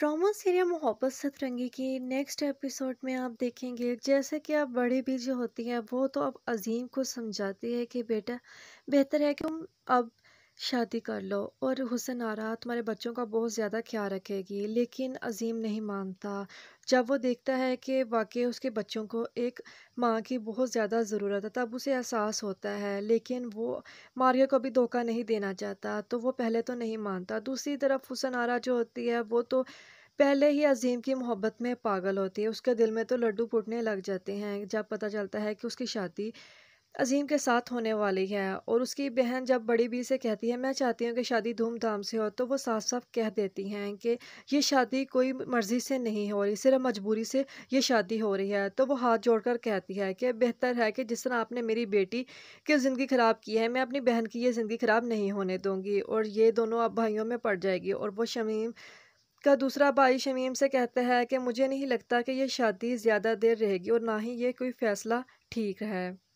drama serial मोहब्बत सतरंगी की नेक्स्ट एपिसोड में आप देखेंगे जैसे कि आप बड़े भी जो होती हैं वो तो अब अजीम को समझाती है कि बेटा बेहतर है कि तुम अब शादी कर लो और हुसन आरा तुम्हारे बच्चों का बहुत ज़्यादा ख्याल रखेगी लेकिन अजीम नहीं मानता जब वो देखता है कि वाकई उसके बच्चों को एक माँ की बहुत ज़्यादा ज़रूरत है तब उसे एहसास होता है लेकिन वो मारियो को भी धोखा नहीं देना चाहता तो वो पहले तो नहीं मानता दूसरी तरफ हुसन आरा जो होती है वो तो पहले ही अजीम की मोहब्बत में पागल होती है उसके दिल में तो लड्डू फूटने लग जाते हैं जब पता चलता है कि उसकी शादी अजीम के साथ होने वाली है और उसकी बहन जब बड़ी बी से कहती है मैं चाहती हूँ कि शादी धूमधाम से हो तो वो साफ साफ कह देती हैं कि ये शादी कोई मर्ज़ी से नहीं हो रही सिर्फ मजबूरी से ये शादी हो रही है तो वो हाथ जोड़कर कहती है कि बेहतर है कि जिस तरह आपने मेरी बेटी की ज़िंदगी ख़राब की है मैं अपनी बहन की ये ज़िंदगी ख़राब नहीं होने दूँगी और ये दोनों अब भाइयों में पड़ जाएगी और वो शमीम का दूसरा भाई शमीम से कहता है कि मुझे नहीं लगता कि यह शादी ज़्यादा देर रहेगी और ना ही ये कोई फ़ैसला ठीक है